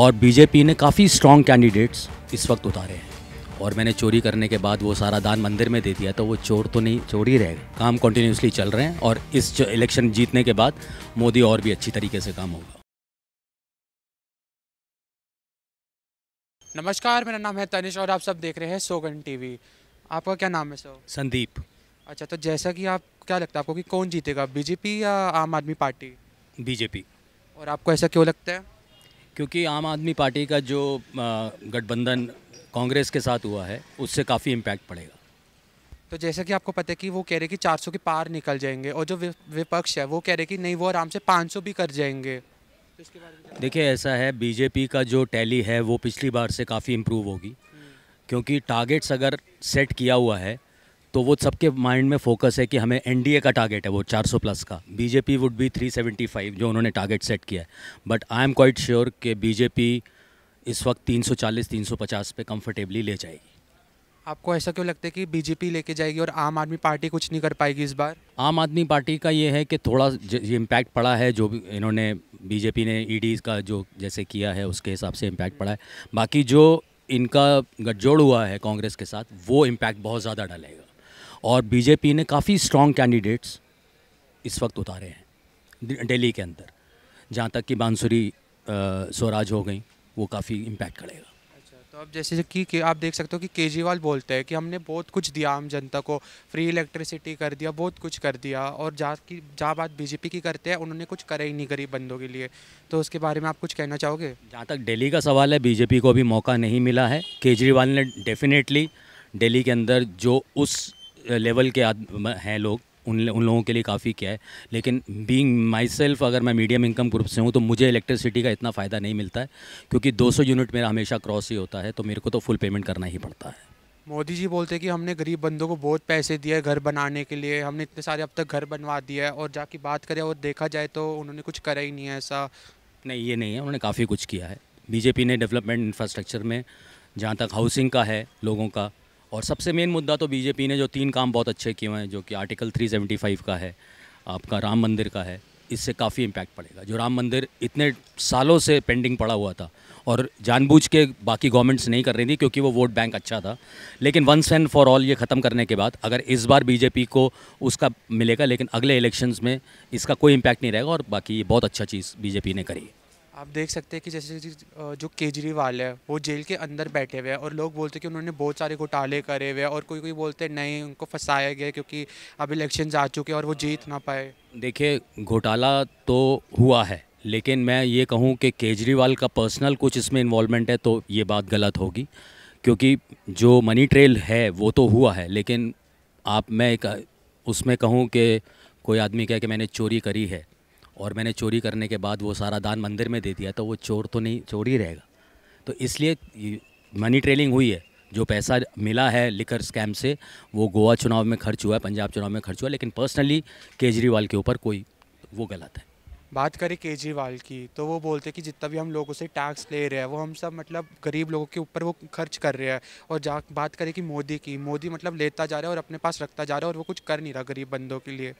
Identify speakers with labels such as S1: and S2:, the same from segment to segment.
S1: और बीजेपी ने काफ़ी स्ट्रॉन्ग कैंडिडेट्स इस वक्त उतारे हैं और मैंने चोरी करने के बाद वो सारा दान मंदिर में दे दिया तो वो चोर तो नहीं चोर ही रहेगा काम कंटिन्यूसली चल रहे हैं और इस इलेक्शन जीतने के बाद मोदी और भी अच्छी तरीके से काम होगा
S2: नमस्कार मेरा नाम है तनिष और आप सब देख रहे हैं सोगन टीवी आपका क्या नाम है सो संदीप अच्छा तो जैसा कि आप क्या लगता है आपको कि कौन जीतेगा बीजेपी या आम आदमी पार्टी बीजेपी और आपको ऐसा क्यों लगता है क्योंकि
S1: आम आदमी पार्टी का जो गठबंधन कांग्रेस के साथ हुआ है उससे काफ़ी इम्पैक्ट पड़ेगा
S2: तो जैसा कि आपको पता है कि वो कह रहे कि 400 के पार निकल जाएंगे और जो विपक्ष है वो कह रहे कि नहीं वो आराम से 500 भी कर जाएंगे
S1: देखिए ऐसा है बीजेपी का जो टैली है वो पिछली बार से काफ़ी इम्प्रूव होगी क्योंकि टारगेट्स अगर सेट किया हुआ है तो वो सबके माइंड में फोकस है कि हमें एनडीए का टारगेट है वो 400 प्लस का बीजेपी वुड बी 375 जो उन्होंने टारगेट सेट किया है but I am quite sure कि बीजेपी इस वक्त 340 350 पे कंफर्टेबली ले जाएगी
S2: आपको ऐसा क्यों लगता है कि बीजेपी लेके जाएगी और आम आदमी पार्टी कुछ नहीं कर पाएगी इस बार
S1: आम आदमी पार्टी का ये है कि थोड़ा ये इम्पैक्ट पड़ा है जो भी इन्होंने बीजेपी ने ई e का जो जैसे किया है उसके हिसाब से इम्पैक्ट पड़ा है बाकी जो इनका गठजोड़ हुआ है कांग्रेस के साथ वो इम्पैक्ट बहुत ज़्यादा डालेगा और बीजेपी ने काफ़ी स्ट्रॉन्ग कैंडिडेट्स इस वक्त उतारे हैं दिल्ली के अंदर जहाँ तक कि बांसुरी स्वराज हो गई वो काफ़ी इम्पैक्ट करेगा
S2: अच्छा, तो अब जैसे कि, कि आप देख सकते हो कि केजरीवाल बोलते हैं कि हमने बहुत कुछ दिया आम जनता को फ्री इलेक्ट्रिसिटी कर दिया बहुत कुछ कर दिया और जा की जहाँ बात बीजेपी की करते हैं उन्होंने कुछ करे ही नहीं गरीब बंदों के लिए तो उसके बारे में आप कुछ कहना चाहोगे जहाँ
S1: तक दिल्ली का सवाल है बीजेपी को अभी मौका नहीं मिला है केजरीवाल ने डेफिनेटली डेली के अंदर जो उस लेवल के हैं लोग उन उन लोगों के लिए काफ़ी किया है लेकिन बीइंग माई सेल्फ अगर मैं मीडियम इनकम ग्रुप से हूँ तो मुझे इलेक्ट्रिसिटी का इतना फ़ायदा नहीं मिलता है क्योंकि 200 यूनिट मेरा हमेशा क्रॉस ही होता है तो मेरे को तो फुल पेमेंट करना ही पड़ता है
S2: मोदी जी बोलते हैं कि हमने गरीब बंदों को बहुत पैसे दिए घर बनाने के लिए हमने इतने सारे अब तक घर बनवा दिया है और जाके बात करें और देखा जाए तो उन्होंने कुछ करा ही नहीं है ऐसा नहीं ये नहीं है उन्होंने
S1: काफ़ी कुछ किया है बीजेपी ने डेवलपमेंट इंफ्रास्ट्रक्चर में जहाँ तक हाउसिंग का है लोगों का और सबसे मेन मुद्दा तो बीजेपी ने जो तीन काम बहुत अच्छे किए हैं जो कि आर्टिकल 375 का है आपका राम मंदिर का है इससे काफ़ी इम्पैक्ट पड़ेगा जो राम मंदिर इतने सालों से पेंडिंग पड़ा हुआ था और जानबूझ के बाकी गवर्नमेंट्स नहीं कर रही थी क्योंकि वो वोट बैंक अच्छा था लेकिन वंस एंड फॉर ऑल ये ख़त्म करने के बाद अगर इस बार बीजेपी को उसका मिलेगा लेकिन अगले इलेक्शंस में इसका कोई इम्पैक्ट नहीं रहेगा और बाकी ये बहुत अच्छा चीज़ बीजेपी ने करी है
S2: आप देख सकते हैं कि जैसे जो केजरीवाल है वो जेल के अंदर बैठे हुए हैं और लोग बोलते हैं कि उन्होंने बहुत सारे घोटाले करे हुए हैं और कोई कोई बोलते हैं नहीं उनको फंसाया गया क्योंकि अब इलेक्शन आ चुके हैं और वो जीत ना पाए
S1: देखिए घोटाला तो हुआ है लेकिन मैं ये कहूँ कि केजरीवाल का पर्सनल कुछ इसमें इन्वॉलमेंट है तो ये बात गलत होगी क्योंकि जो मनी ट्रेल है वो तो हुआ है लेकिन आप मैं उसमें कहूँ कि कोई आदमी कहे कि मैंने चोरी करी है और मैंने चोरी करने के बाद वो सारा दान मंदिर में दे दिया तो वो चोर तो नहीं चोर ही रहेगा तो इसलिए मनी ट्रेलिंग हुई है जो पैसा मिला है लिकर स्कैम से वो गोवा चुनाव में खर्च हुआ है पंजाब चुनाव में खर्च हुआ लेकिन पर्सनली केजरीवाल के ऊपर कोई वो गलत है
S2: बात करें केजरीवाल की तो वो बोलते हैं कि जितना भी हम लोगों से टैक्स ले रहे हैं वो हम सब मतलब गरीब लोगों के ऊपर वो खर्च कर रहे हैं और जा बात करें कि मोदी की मोदी मतलब लेता जा रहा है और अपने पास रखता जा रहा है और वो कुछ कर नहीं रहा गरीब बंदों के लिए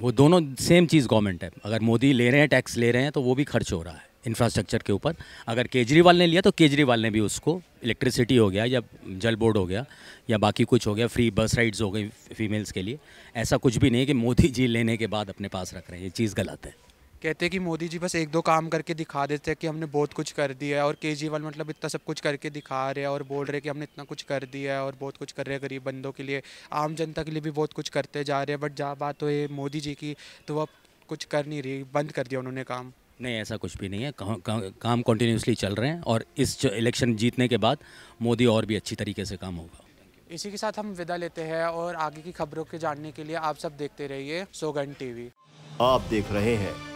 S1: वो दोनों सेम चीज़ गवर्नमेंट है अगर मोदी ले रहे हैं टैक्स ले रहे हैं तो वो भी खर्च हो रहा है इंफ्रास्ट्रक्चर के ऊपर अगर केजरीवाल ने लिया तो केजरीवाल ने भी उसको इलेक्ट्रिसिटी हो गया या जल बोर्ड हो गया या बाकी कुछ हो गया फ्री बस राइड्स हो गई फीमेल्स के लिए ऐसा कुछ भी नहीं कि मोदी जी लेने के बाद अपने पास रख रहे हैं ये चीज़ गलत है
S2: कहते कि मोदी जी बस एक दो काम करके दिखा देते हैं कि हमने बहुत कुछ कर दिया है और केजरीवाल मतलब इतना सब कुछ करके दिखा रहे हैं और बोल रहे हैं कि हमने इतना कुछ कर दिया है और बहुत कुछ कर रहे हैं गरीब बंदों के लिए आम जनता के लिए भी बहुत कुछ करते जा रहे हैं बट जहाँ बात हो मोदी जी की तो वह कुछ कर नहीं रही बंद कर दिया उन्होंने काम
S1: नहीं ऐसा कुछ भी नहीं है का, का, काम कंटिन्यूसली चल रहे हैं और इस इलेक्शन जीतने के बाद मोदी और भी अच्छी तरीके से काम होगा
S2: इसी के साथ हम विदा लेते हैं और आगे की खबरों के जानने के लिए आप सब देखते रहिए सोगन टीवी
S1: आप देख रहे हैं